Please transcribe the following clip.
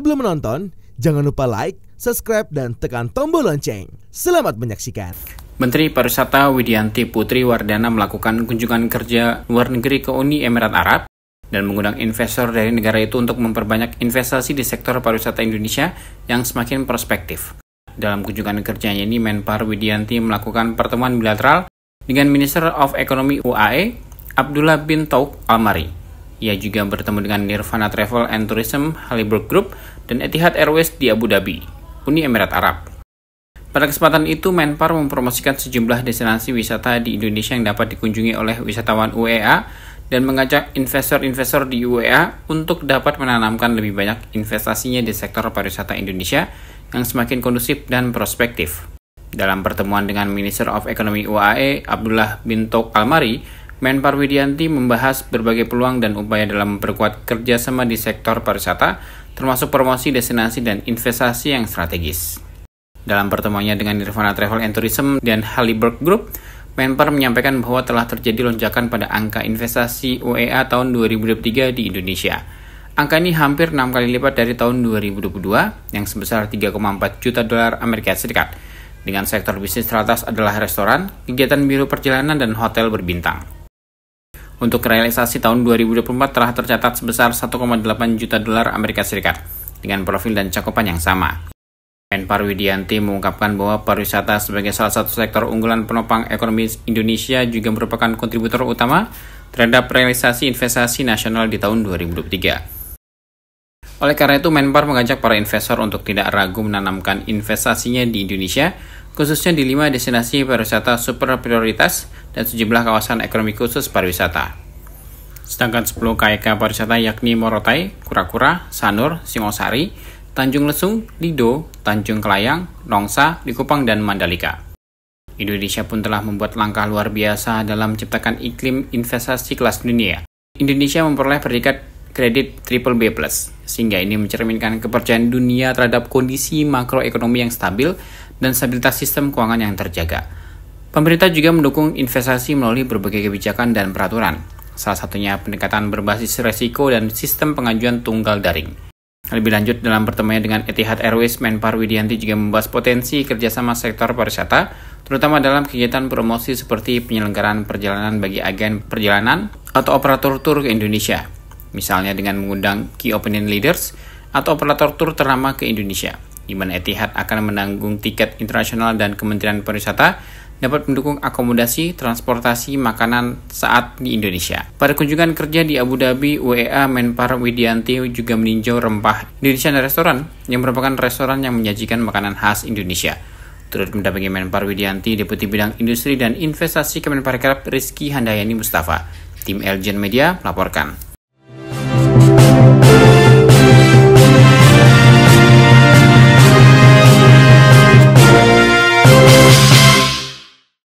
Sebelum menonton, jangan lupa like, subscribe, dan tekan tombol lonceng. Selamat menyaksikan. Menteri Pariwisata Widianti Putri Wardana melakukan kunjungan kerja luar negeri ke Uni Emirat Arab dan mengundang investor dari negara itu untuk memperbanyak investasi di sektor pariwisata Indonesia yang semakin prospektif. Dalam kunjungan kerjanya ini, Menpar Widianti melakukan pertemuan bilateral dengan Minister of Economy UAE, Abdullah bin Tauk Almari. Ia juga bertemu dengan Nirvana Travel and Tourism Halliburton Group dan Etihad Airways di Abu Dhabi, Uni Emirat Arab. Pada kesempatan itu, Menpar mempromosikan sejumlah destinasi wisata di Indonesia yang dapat dikunjungi oleh wisatawan UEA dan mengajak investor-investor di UEA untuk dapat menanamkan lebih banyak investasinya di sektor pariwisata Indonesia yang semakin kondusif dan prospektif. Dalam pertemuan dengan Minister of Economy UAE, Abdullah bin Tok Almari, Menpar Widianti membahas berbagai peluang dan upaya dalam memperkuat kerjasama di sektor pariwisata, termasuk promosi destinasi dan investasi yang strategis. Dalam pertemuannya dengan Nirvana Travel and Tourism dan Halliburg Group, Menpar menyampaikan bahwa telah terjadi lonjakan pada angka investasi UEA tahun 2023 di Indonesia. Angka ini hampir 6 kali lipat dari tahun 2022 yang sebesar 3,4 juta dolar Amerika Serikat. Dengan sektor bisnis teratas adalah restoran, kegiatan biru perjalanan, dan hotel berbintang untuk realisasi tahun 2024 telah tercatat sebesar 1,8 juta dolar Amerika Serikat dengan profil dan cakupan yang sama. Menpar Widianti mengungkapkan bahwa pariwisata sebagai salah satu sektor unggulan penopang ekonomi Indonesia juga merupakan kontributor utama terhadap realisasi investasi nasional di tahun 2023. Oleh karena itu, Menpar mengajak para investor untuk tidak ragu menanamkan investasinya di Indonesia khususnya di lima destinasi pariwisata super prioritas dan sejumlah kawasan ekonomi khusus pariwisata. Sedangkan 10 KIK e pariwisata yakni Morotai, Kura-Kura, Sanur, Singosari, Tanjung Lesung, Lido, Tanjung Kelayang, Nongsa, Likupang, dan Mandalika. Indonesia pun telah membuat langkah luar biasa dalam menciptakan iklim investasi kelas dunia. Indonesia memperoleh predikat kredit triple B+, sehingga ini mencerminkan kepercayaan dunia terhadap kondisi makroekonomi yang stabil dan stabilitas sistem keuangan yang terjaga. Pemerintah juga mendukung investasi melalui berbagai kebijakan dan peraturan, salah satunya pendekatan berbasis resiko dan sistem pengajuan tunggal daring. Lebih lanjut dalam pertemuan dengan Etihad Airways, Menpar Widianti juga membahas potensi kerjasama sektor pariwisata, terutama dalam kegiatan promosi seperti penyelenggaraan perjalanan bagi agen perjalanan atau operator tur ke Indonesia, misalnya dengan mengundang key opinion leaders atau operator tur ternama ke Indonesia. Iman Etihad akan menanggung tiket internasional dan Kementerian Pariwisata dapat mendukung akomodasi, transportasi, makanan saat di Indonesia. Pada kunjungan kerja di Abu Dhabi, UEA Menpar Widianti juga meninjau rempah Indonesian Restoran yang merupakan restoran yang menyajikan makanan khas Indonesia. Turut mendampingi Menpar Widianti, Deputi Bidang Industri dan Investasi Kemenparekraf Rizky Handayani Mustafa. Tim Elgen Media melaporkan.